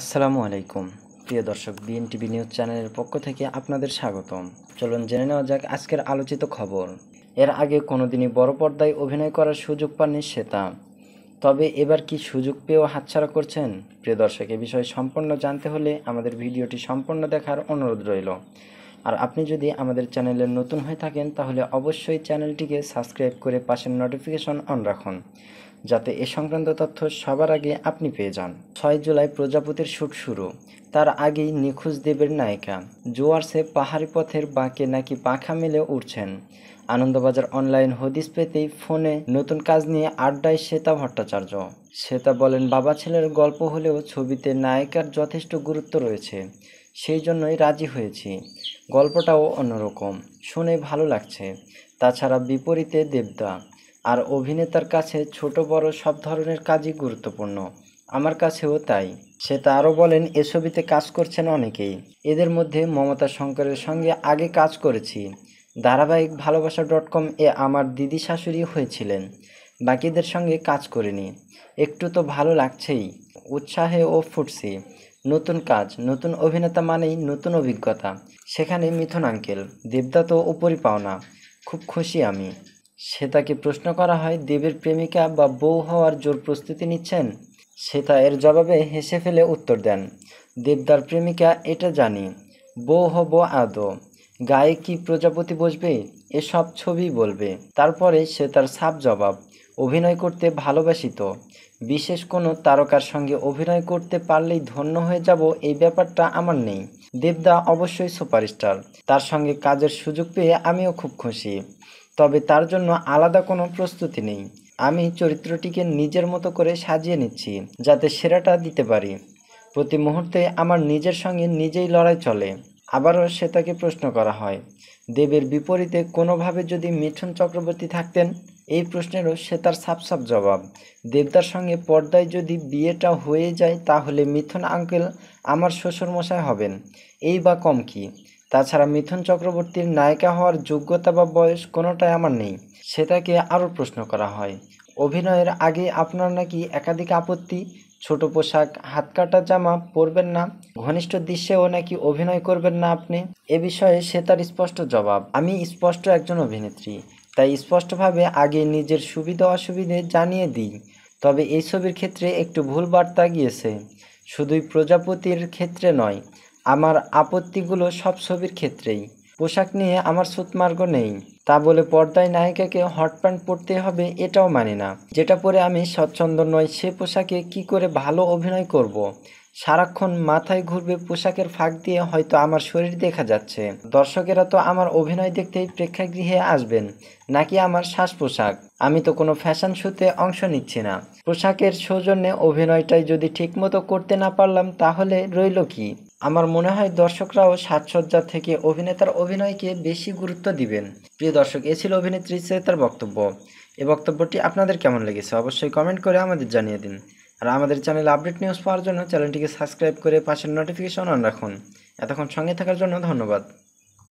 আসসালামু আলাইকুম প্রিয় দর্শক বিএনটিভি নিউজ চ্যানেলের পক্ষ থেকে আপনাদের স্বাগতম চলুন জেনে নেওয়া যাক আজকের আলোচিত খবর এর আগে কোনোদিনই বড় পর্দায় অভিনয় করার সুযোগ পাননি শ্বেতা তবে এবার কি সুযোগ পেয়েও হাতছাড়া করছেন প্রিয় দর্শক এ বিষয়ে সম্পূর্ণ জানতে হলে আমাদের ভিডিওটি সম্পূর্ণ দেখার অনুরোধ রইল আর আপনি যদি আমাদের চ্যানেলে নতুন হয়ে থাকেন তাহলে অবশ্যই চ্যানেলটিকে সাবস্ক্রাইব করে পাশের নোটিফিকেশন অন রাখুন যাতে এ সংক্রান্ত তথ্য সবার আগে আপনি পেয়ে যান ছয় জুলাই প্রজাপতির শুট শুরু তার আগেই নিখোঁজ দেবের নায়িকা জোয়ারসে পাহাড়ি পথের বাঁকে নাকি পাখা মেলে উঠছেন আনন্দবাজার অনলাইন হদিস পেতেই ফোনে নতুন কাজ নিয়ে আড্ডায় শ্বেতা ভট্টাচার্য শ্বেতা বলেন বাবা ছেলের গল্প হলেও ছবিতে নায়িকার যথেষ্ট গুরুত্ব রয়েছে সেই জন্যই রাজি হয়েছি গল্পটাও অন্যরকম শুনে ভালো লাগছে তাছাড়া বিপরীতে দেবদা আর অভিনেতার কাছে ছোট বড় সব ধরনের কাজই গুরুত্বপূর্ণ আমার কাছেও তাই সে তা আরও বলেন এ ছবিতে কাজ করছেন অনেকেই এদের মধ্যে মমতা শঙ্করের সঙ্গে আগে কাজ করেছি ধারাবাহিক ভালোবাসা ডট কম এ আমার দিদি শাশুড়ি হয়েছিলেন বাকিদের সঙ্গে কাজ করিনি একটু তো ভালো লাগছেই উৎসাহে ও ফুটছি নতুন কাজ নতুন অভিনেতা মানেই নতুন অভিজ্ঞতা সেখানে মিথুন আঙ্কেল দেবদা তো ওপরই পাওনা খুব খুশি আমি শ্বেতাকে প্রশ্ন করা হয় দেবের প্রেমিকা বা বউ হওয়ার জোর প্রস্তুতি নিচ্ছেন শ্বেতা এর জবাবে হেসে ফেলে উত্তর দেন দেবদার প্রেমিকা এটা জানি বউ হব আদো গায়ে কি প্রজাপতি বসবে এসব ছবি বলবে তারপরে সে তার সাপ জবাব অভিনয় করতে ভালোবাসিত বিশেষ কোনো তারকার সঙ্গে অভিনয় করতে পারলেই ধন্য হয়ে যাব এই ব্যাপারটা আমার নেই দেবদা অবশ্যই সুপারস্টার তার সঙ্গে কাজের সুযোগ পেয়ে আমিও খুব খুশি তবে তার জন্য আলাদা কোনো প্রস্তুতি নেই আমি চরিত্রটিকে নিজের মতো করে সাজিয়ে নিচ্ছি যাতে সেরাটা দিতে পারি প্রতি মুহূর্তে আমার নিজের সঙ্গে নিজেই লড়াই চলে আবারও শ্বেতাকে প্রশ্ন করা হয় দেবের বিপরীতে কোনোভাবে যদি মিঠুন চক্রবর্তী থাকতেন এই প্রশ্নেরও শ্বেতার সাপসাপ জবাব দেবদার সঙ্গে পর্দায় যদি বিয়েটা হয়ে যায় তাহলে মিথুন আঙ্কেল আমার শ্বশুরমশাই হবেন এই বা কম কি তাছাড়া মিথুন চক্রবর্তীর নায়িকা হওয়ার যোগ্যতা বা বয়স কোনোটাই আমার নেই সেটাকে আরও প্রশ্ন করা হয় অভিনয়ের আগে আপনার নাকি একাধিক আপত্তি ছোট পোশাক হাত কাটা জামা পরবেন না ঘনিষ্ঠ দৃশ্যেও নাকি অভিনয় করবেন না আপনি এ বিষয়ে সে তার স্পষ্ট জবাব আমি স্পষ্ট একজন অভিনেত্রী তাই স্পষ্টভাবে আগে নিজের সুবিধা অসুবিধে জানিয়ে দিই তবে এই ছবির ক্ষেত্রে একটু ভুল বার্তা গিয়েছে শুধুই প্রজাপতির ক্ষেত্রে নয় আমার আপত্তিগুলো সব ছবির ক্ষেত্রেই পোশাক নিয়ে আমার সুতমার্গ নেই তা বলে পর্দায় নায়িকাকে হট প্যান্ট পরতে হবে এটাও মানে না যেটা পরে আমি স্বচ্ছন্দ নয় সে পোশাকে কি করে ভালো অভিনয় করব। সারাক্ষণ মাথায় ঘুরবে পোশাকের ফাঁক দিয়ে হয়তো আমার শরীর দেখা যাচ্ছে দর্শকেরা তো আমার অভিনয় দেখতেই প্রেক্ষাগৃহে আসবেন নাকি আমার শ্বাস পোশাক আমি তো কোনো ফ্যাশন শোতে অংশ নিচ্ছি না পোশাকের সৌজন্যে অভিনয়টাই যদি ঠিকমতো করতে না পারলাম তাহলে রইল কি আমার মনে হয় দর্শকরাও সাজসজ্জা থেকে অভিনেতার অভিনয়কে বেশি গুরুত্ব দিবেন প্রিয় দর্শক এ ছিল অভিনেত্রী শ্রেতার বক্তব্য এ বক্তব্যটি আপনাদের কেমন লেগেছে অবশ্যই কমেন্ট করে আমাদের জানিয়ে দিন আর আমাদের চ্যানেল আপডেট নিউজ পাওয়ার জন্য চ্যানেলটিকে সাবস্ক্রাইব করে পাশের নোটিফিকেশন অন রাখুন এতক্ষণ সঙ্গে থাকার জন্য ধন্যবাদ